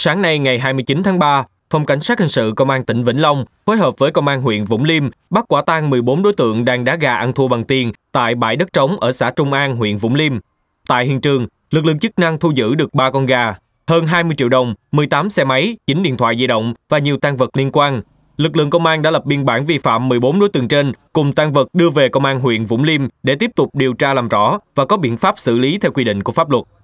Sáng nay ngày 29 tháng 3, Phòng Cảnh sát Hình sự Công an tỉnh Vĩnh Long phối hợp với Công an huyện Vũng Liêm bắt quả tang 14 đối tượng đang đá gà ăn thua bằng tiền tại bãi đất trống ở xã Trung An, huyện Vũng Liêm. Tại hiện trường, lực lượng chức năng thu giữ được 3 con gà, hơn 20 triệu đồng, 18 xe máy, 9 điện thoại di động và nhiều tang vật liên quan. Lực lượng công an đã lập biên bản vi phạm 14 đối tượng trên cùng tang vật đưa về công an huyện Vũng Liêm để tiếp tục điều tra làm rõ và có biện pháp xử lý theo quy định của pháp luật.